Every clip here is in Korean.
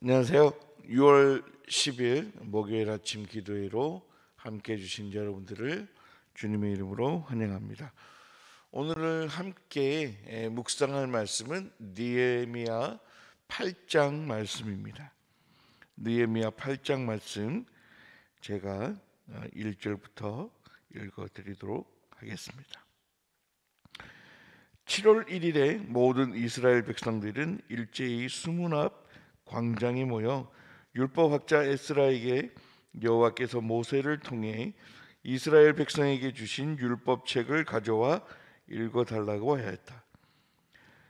안녕하세요. 6월 10일 목요일 아침 기도회로 함께 해주신 여러분들을 주님의 이름으로 환영합니다. 오늘 함께 예, 묵상할 말씀은 니에미야 8장 말씀입니다. 니에미야 8장 말씀 제가 1절부터 어, 읽어드리도록 하겠습니다. 7월 1일에 모든 이스라엘 백성들은 일제히 수문 앞 광장이 모여 율법 학자 에스라에게 여호와께서 모세를 통해 이스라엘 백성에게 주신 율법책을 가져와 읽어 달라고 하였다.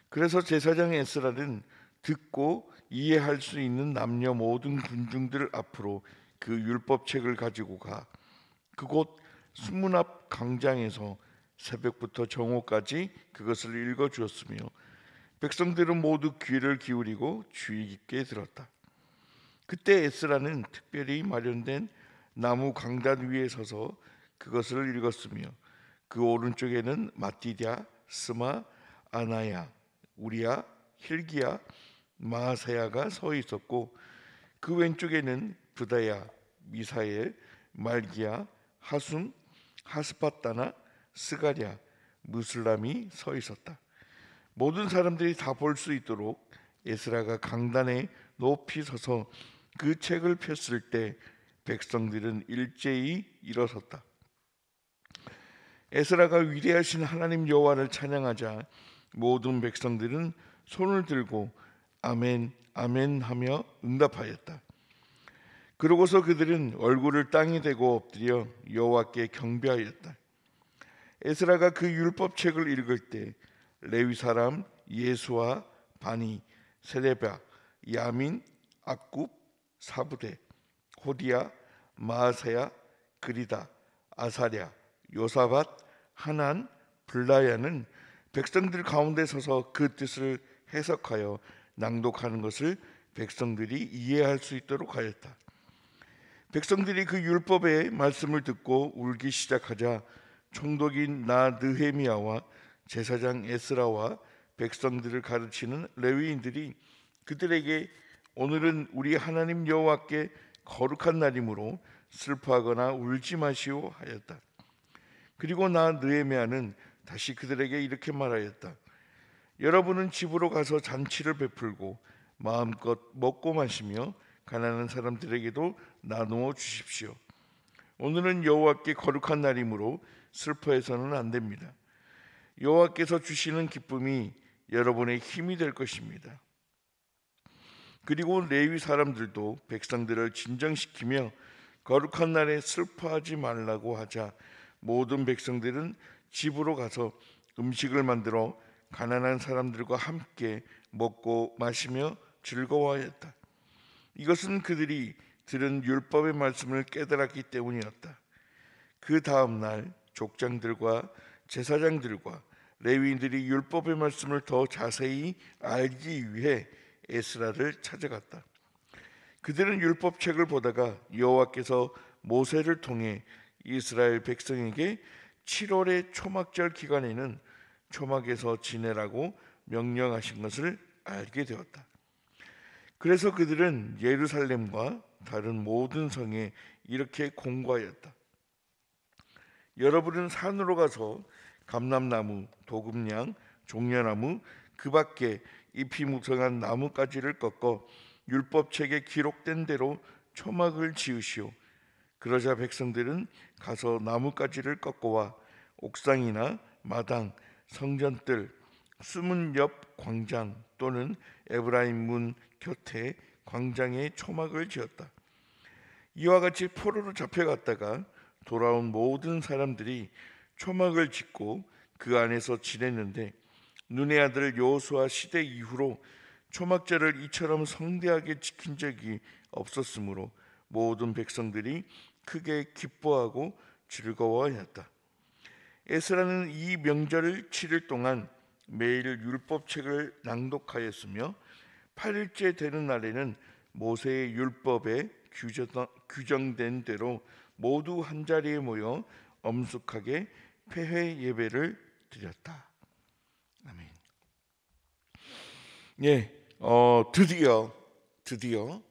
그래서 제사장 에스라는 듣고 이해할 수 있는 남녀 모든 군중들 앞으로 그 율법책을 가지고 가 그곳 순문 앞 광장에서 새벽부터 정오까지 그것을 읽어 주었으며 백성들은 모두 귀를 기울이고 주의 깊게 들었다. 그때 에스라는 특별히 마련된 나무 강단 위에 서서 그것을 읽었으며 그 오른쪽에는 마티디아, 스마, 아나야, 우리야, 힐기야, 마사야가서 있었고 그 왼쪽에는 부다야, 미사엘, 말기야, 하숨, 하스파타나, 스가랴, 무슬람이 서 있었다. 모든 사람들이 다 볼 수 있도록 에스라가 강단에 높이 서서 그 책을 폈을 때 백성들은 일제히 일어섰다. 에스라가 위대하신 하나님 여호와를 찬양하자 모든 백성들은 손을 들고 아멘 아멘 하며 응답하였다. 그러고서 그들은 얼굴을 땅에 대고 엎드려 여호와께 경배하였다. 에스라가 그 율법책을 읽을 때 레위 사람 예수와 바니 세레바 야민 악굽 사부대 호디아 마아세야 그리다 아사랴 요사밭 하난 블라야는 백성들 가운데 서서 그 뜻을 해석하여 낭독하는 것을 백성들이 이해할 수 있도록 하였다. 백성들이 그 율법의 말씀을 듣고 울기 시작하자 총독인 나 느헤미야와 제사장 에스라와 백성들을 가르치는 레위인들이 그들에게 오늘은 우리 하나님 여호와께 거룩한 날이므로 슬퍼하거나 울지 마시오 하였다. 그리고 나 느헤미야는 다시 그들에게 이렇게 말하였다. 여러분은 집으로 가서 잔치를 베풀고 마음껏 먹고 마시며 가난한 사람들에게도 나누어 주십시오. 오늘은 여호와께 거룩한 날이므로 슬퍼해서는 안 됩니다. 여호와께서 주시는 기쁨이 여러분의 힘이 될 것입니다. 그리고 레위 사람들도 백성들을 진정시키며 거룩한 날에 슬퍼하지 말라고 하자 모든 백성들은 집으로 가서 음식을 만들어 가난한 사람들과 함께 먹고 마시며 즐거워하였다. 이것은 그들이 들은 율법의 말씀을 깨달았기 때문이었다. 그 다음 날 족장들과 제사장들과 레위인들이 율법의 말씀을 더 자세히 알기 위해 에스라를 찾아갔다. 그들은 율법책을 보다가 여호와께서 모세를 통해 이스라엘 백성에게 7월의 초막절 기간에는 초막에서 지내라고 명령하신 것을 알게 되었다. 그래서 그들은 예루살렘과 다른 모든 성에 이렇게 공고하였다. 여러분은 산으로 가서 감람나무, 도금량, 종려나무 그 밖에 잎이 무성한 나뭇가지를 꺾어 율법책에 기록된 대로 초막을 지으시오. 그러자 백성들은 가서 나뭇가지를 꺾어와 옥상이나 마당, 성전들, 수문 옆 광장 또는 에브라임 문 곁에 광장에 초막을 지었다. 이와 같이 포로로 잡혀갔다가 돌아온 모든 사람들이 초막을 짓고 그 안에서 지냈는데 눈의 아들 여호수아 시대 이후로 초막제를 이처럼 성대하게 지킨 적이 없었으므로 모든 백성들이 크게 기뻐하고 즐거워하였다. 에스라는 이 명절을 7일 동안 매일 율법책을 낭독하였으며 8일째 되는 날에는 모세의 율법에 규정된 대로 모두 한자리에 모여 엄숙하게 폐회 예배를 드렸다. 아멘. 예, 어, 드디어 드디어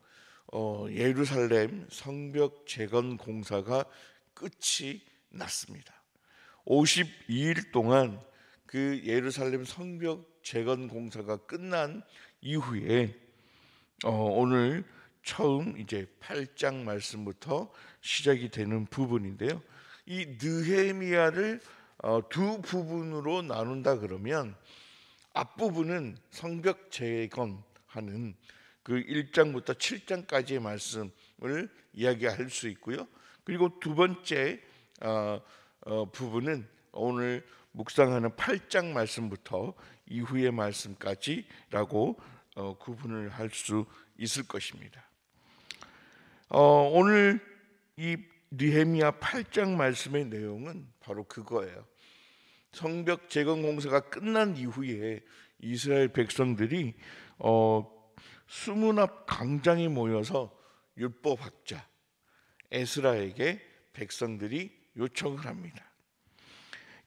어, 예루살렘 성벽 재건 공사가 끝이 났습니다. 52일 동안 그 예루살렘 성벽 재건 공사가 끝난 이후에 어, 오늘 처음 이제 8장 말씀부터 시작이 되는 부분인데요. 이 느헤미야를 어, 두 부분으로 나눈다 그러면 앞부분은 성벽 재건하는 그 1장부터 7장까지의 말씀을 이야기할 수 있고요. 그리고 두 번째 어, 어, 부분은 오늘 묵상하는 8장 말씀부터 이후의 말씀까지라고 구분을 할 수 있을 것입니다. 오늘 이 느헤미야 8장 말씀의 내용은 바로 그거예요. 성벽 재건 공사가 끝난 이후에 이스라엘 백성들이 어 수문 앞 강장에 모여서 율법학자 에스라에게 백성들이 요청을 합니다.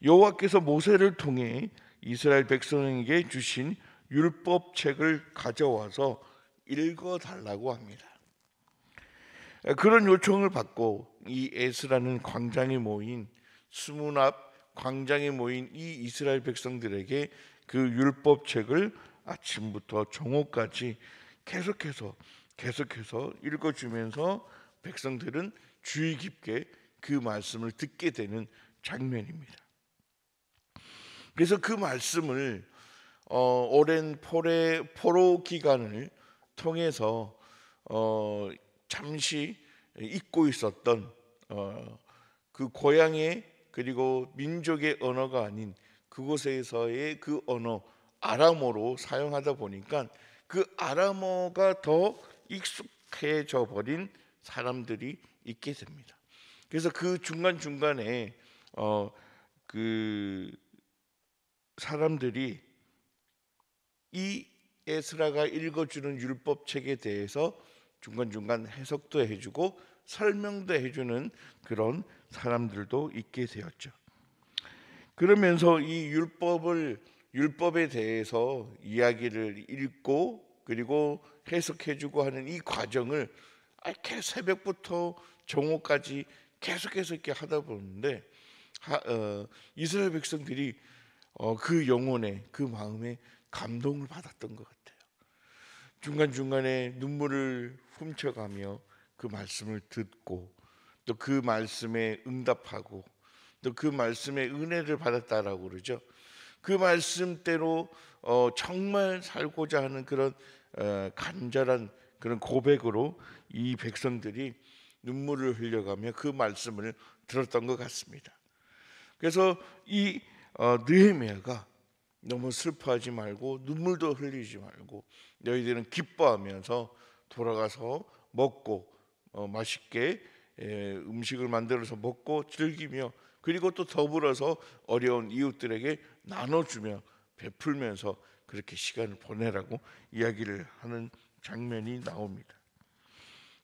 여호와께서 모세를 통해 이스라엘 백성에게 주신 율법책을 가져와서 읽어 달라고 합니다. 예, 그런 요청을 받고 이 에스라는 광장에 모인 수문 앞 광장에 모인 이 이스라엘 백성들에게 그 율법책을 아침부터 정오까지 계속해서 계속해서 읽어주면서 백성들은 주의 깊게 그 말씀을 듣게 되는 장면입니다. 그래서 그 말씀을 어, 오랜 포레, 포로 기간을 통해서 어, 잠시 잊고 있었던 어, 그 고향의 그리고 민족의 언어가 아닌 그곳에서의 그 언어 아람어로 사용하다 보니까 그 아람어가 더 익숙해져 버린 사람들이 있게 됩니다. 그래서 그 중간 중간에 어그 사람들이 이 에스라가 읽어주는 율법 책에 대해서 중간중간 해석도 해주고 설명도 해주는 그런 사람들도 있게 되었죠. 그러면서 이 율법을 율법에 대해서 이야기를 읽고 그리고 해석해주고 하는 이 과정을 이렇 새벽부터 정오까지 계속해서 이렇게 하다 보는데 하, 어, 이스라엘 백성들이 어, 그 영혼에 그 마음에 감동을 받았던 것 같아요. 중간 중간에 눈물을 훔쳐가며 그 말씀을 듣고 또 그 말씀에 응답하고 또 그 말씀에 은혜를 받았다라고 그러죠. 그 말씀대로 어, 정말 살고자 하는 그런 어, 간절한 그런 고백으로 이 백성들이 눈물을 흘려가며 그 말씀을 들었던 것 같습니다. 그래서 이 어, 느헤미야가 너무 슬퍼하지 말고 눈물도 흘리지 말고 너희들은 기뻐하면서 돌아가서 먹고 어, 맛있게 에, 예, 음식을 만들어서 먹고 즐기며 그리고 또 더불어서 어려운 이웃들에게 나눠주며 베풀면서 그렇게 시간을 보내라고 이야기를 하는 장면이 나옵니다.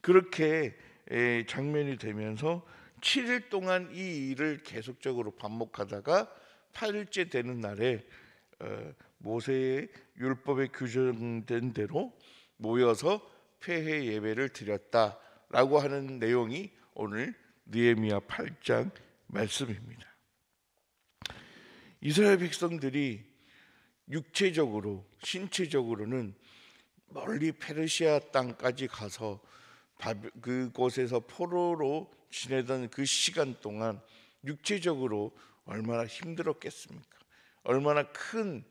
그렇게 에, 예, 장면이 되면서 7일 동안 이 일을 계속적으로 반복하다가 8일째 되는 날에 어, 모세의 율법에 규정된 대로 모여서 폐회 예배를 드렸다라고 하는 내용이 오늘 느헤미야 8장 말씀입니다. 이스라엘 백성들이 육체적으로 신체적으로는 멀리 페르시아 땅까지 가서 그곳에서 포로로 지내던 그 시간 동안 육체적으로 얼마나 힘들었겠습니까? 얼마나 큰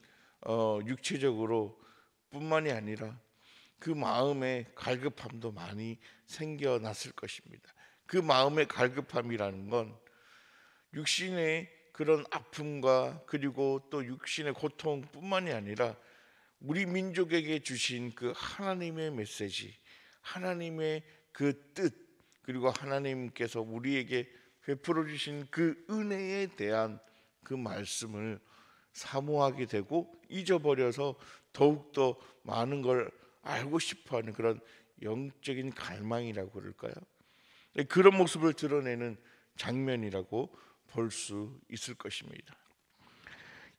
어, 육체적으로 뿐만이 아니라 그 마음에 갈급함도 많이 생겨났을 것입니다. 그 마음의 갈급함이라는 건 육신의 그런 아픔과 그리고 또 육신의 고통뿐만이 아니라 우리 민족에게 주신 그 하나님의 메시지, 하나님의 그 뜻, 그리고 하나님께서 우리에게 베풀어 주신 그 은혜에 대한 그 말씀을 사모하게 되고 잊어버려서 더욱더 많은 걸 알고 싶어하는 그런 영적인 갈망이라고 그럴까요? 그런 모습을 드러내는 장면이라고 볼 수 있을 것입니다.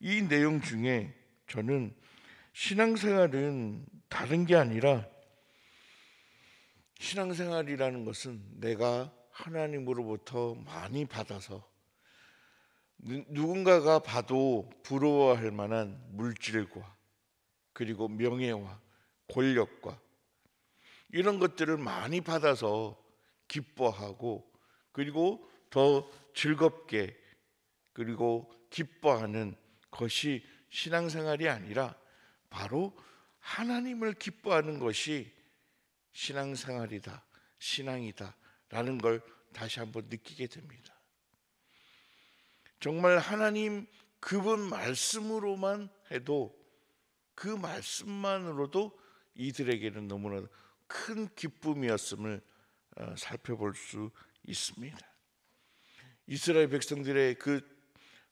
이 내용 중에 저는 신앙생활은 다른 게 아니라 신앙생활이라는 것은 내가 하나님으로부터 많이 받아서 누군가가 봐도 부러워할 만한 물질과 그리고 명예와 권력과 이런 것들을 많이 받아서 기뻐하고 그리고 더 즐겁게 그리고 기뻐하는 것이 신앙생활이 아니라 바로 하나님을 기뻐하는 것이 신앙생활이다, 신앙이다라는 걸 다시 한번 느끼게 됩니다. 정말 하나님 그분 말씀으로만 해도 그 말씀만으로도 이들에게는 너무나 큰 기쁨이었음을 어, 살펴볼 수 있습니다. 이스라엘 백성들의 그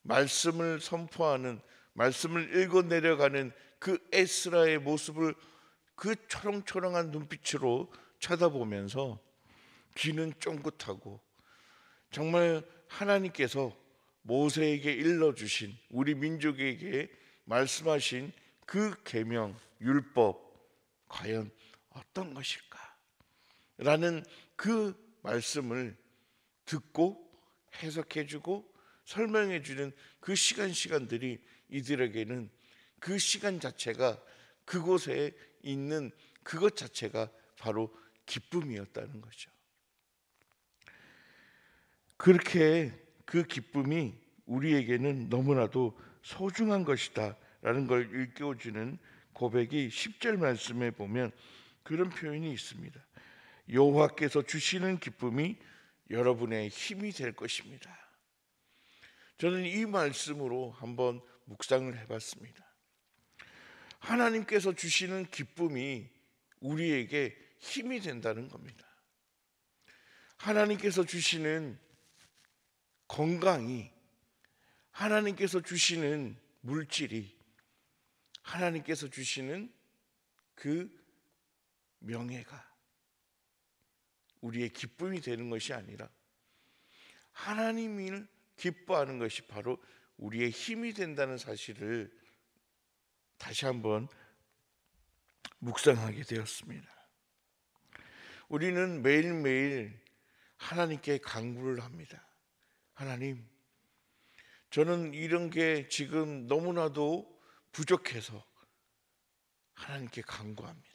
말씀을 선포하는 말씀을 읽어 내려가는 그 에스라의 모습을 그 초롱초롱한 눈빛으로 쳐다보면서 귀는 쫑긋하고 정말 하나님께서 모세에게 일러 주신 우리 민족에게 말씀하신 그 계명 율법 과연 어떤 것일까? 라는 그 말씀을 듣고 해석해 주고 설명해 주는 그 시간 시간들이 이들에게는 그 시간 자체가 그곳에 있는 그것 자체가 바로 기쁨이었다는 거죠. 그렇게 그 기쁨이 우리에게는 너무나도 소중한 것이다라는 걸 일깨워주는 고백이 10절 말씀에 보면 그런 표현이 있습니다. 여호와께서 주시는 기쁨이 여러분의 힘이 될 것입니다. 저는 이 말씀으로 한번 묵상을 해봤습니다. 하나님께서 주시는 기쁨이 우리에게 힘이 된다는 겁니다. 하나님께서 주시는 건강이 하나님께서 주시는 물질이 하나님께서 주시는 그 명예가 우리의 기쁨이 되는 것이 아니라 하나님을 기뻐하는 것이 바로 우리의 힘이 된다는 사실을 다시 한번 묵상하게 되었습니다. 우리는 매일매일 하나님께 간구를 합니다. 하나님, 저는 이런 게 지금 너무나도 부족해서 하나님께 간구합니다.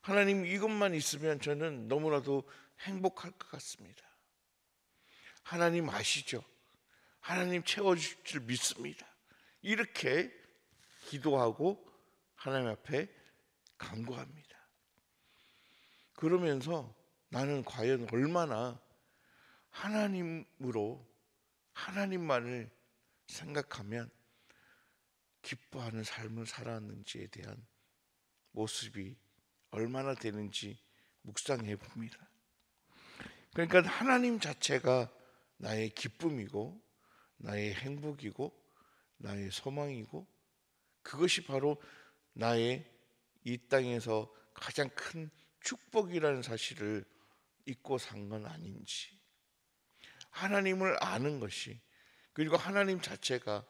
하나님 이것만 있으면 저는 너무나도 행복할 것 같습니다. 하나님 아시죠? 하나님 채워주실 줄 믿습니다. 이렇게 기도하고 하나님 앞에 간구합니다. 그러면서 나는 과연 얼마나 하나님으로 하나님만을 생각하면 기뻐하는 삶을 살았는지에 대한 모습이 얼마나 되는지 묵상해 봅니다. 그러니까 하나님 자체가 나의 기쁨이고 나의 행복이고 나의 소망이고 그것이 바로 나의 이 땅에서 가장 큰 축복이라는 사실을 잊고 산 건 아닌지 하나님을 아는 것이 그리고 하나님 자체가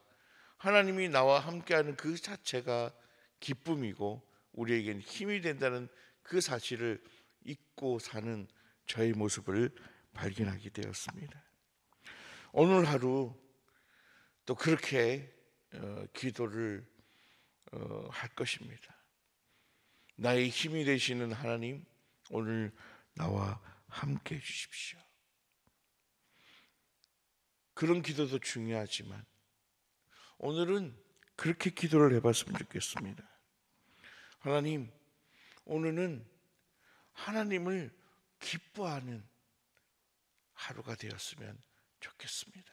하나님이 나와 함께하는 그 자체가 기쁨이고 우리에게는 힘이 된다는 그 사실을 잊고 사는 저의 모습을 발견하게 되었습니다. 오늘 하루 또 그렇게 어, 기도를 어, 할 것입니다. 나의 힘이 되시는 하나님, 오늘 나와 함께 해주십시오. 그런 기도도 중요하지만 오늘은 그렇게 기도를 해봤으면 좋겠습니다. 하나님, 오늘은 하나님을 기뻐하는 하루가 되었으면 좋겠습니다.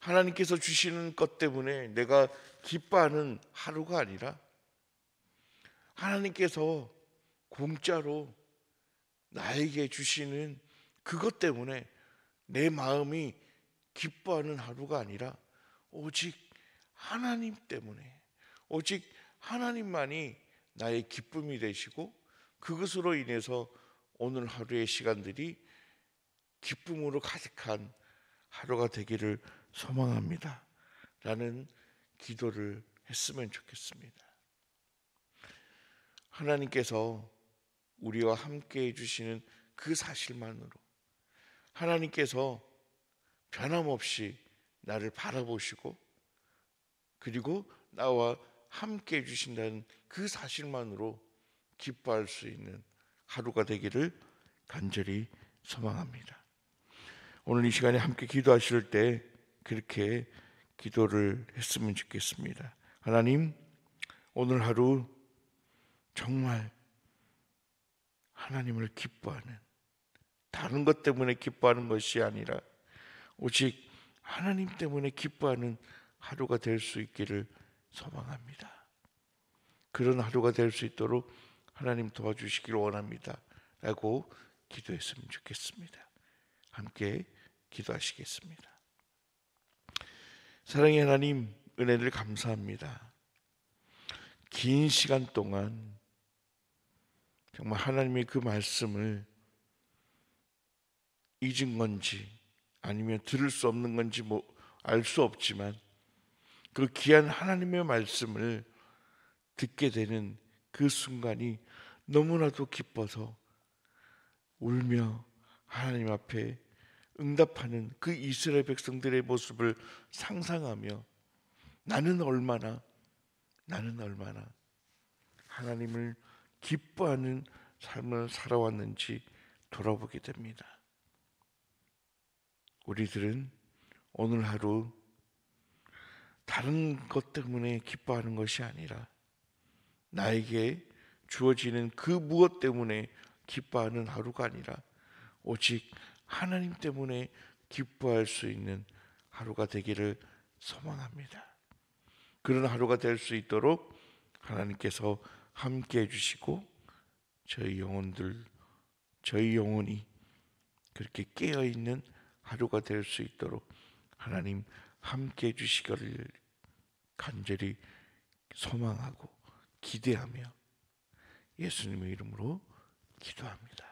하나님께서 주시는 것 때문에 내가 기뻐하는 하루가 아니라 하나님께서 공짜로 나에게 주시는 그것 때문에 내 마음이 기뻐하는 하루가 아니라 오직 하나님 때문에 오직 하나님만이 나의 기쁨이 되시고 그것으로 인해서 오늘 하루의 시간들이 기쁨으로 가득한 하루가 되기를 소망합니다. 라는 기도를 했으면 좋겠습니다. 하나님께서 우리와 함께 해주시는 그 사실만으로 하나님께서 변함없이 나를 바라보시고 그리고 나와 함께 해주신다는 그 사실만으로 기뻐할 수 있는 하루가 되기를 간절히 소망합니다. 오늘 이 시간에 함께 기도하실 때 그렇게 기도를 했으면 좋겠습니다. 하나님, 오늘 하루 정말 하나님을 기뻐하는 다른 것 때문에 기뻐하는 것이 아니라 오직 하나님 때문에 기뻐하는 하루가 될 수 있기를 소망합니다. 그런 하루가 될 수 있도록 하나님 도와주시기를 원합니다. 라고 기도했으면 좋겠습니다. 함께 기도하시겠습니다. 사랑의 하나님, 은혜를 감사합니다. 긴 시간 동안 정말 하나님의 그 말씀을 잊은 건지 아니면 들을 수 없는 건지 뭐 알 수 없지만 그 귀한 하나님의 말씀을 듣게 되는 그 순간이 너무나도 기뻐서 울며 하나님 앞에 응답하는 그 이스라엘 백성들의 모습을 상상하며 나는 얼마나 나는 얼마나 하나님을 기뻐하는 삶을 살아왔는지 돌아보게 됩니다. 우리들은 오늘 하루 다른 것 때문에 기뻐하는 것이 아니라 나에게 주어지는 그 무엇 때문에 기뻐하는 하루가 아니라 오직 하나님 때문에 기뻐할 수 있는 하루가 되기를 소망합니다. 그런 하루가 될 수 있도록 하나님께서 함께 해주시고 저희 영혼들, 저희 영혼이 그렇게 깨어있는 하루가 될 수 있도록 하나님 함께 해주시기를 간절히 소망하고 기대하며 예수님의 이름으로 기도합니다.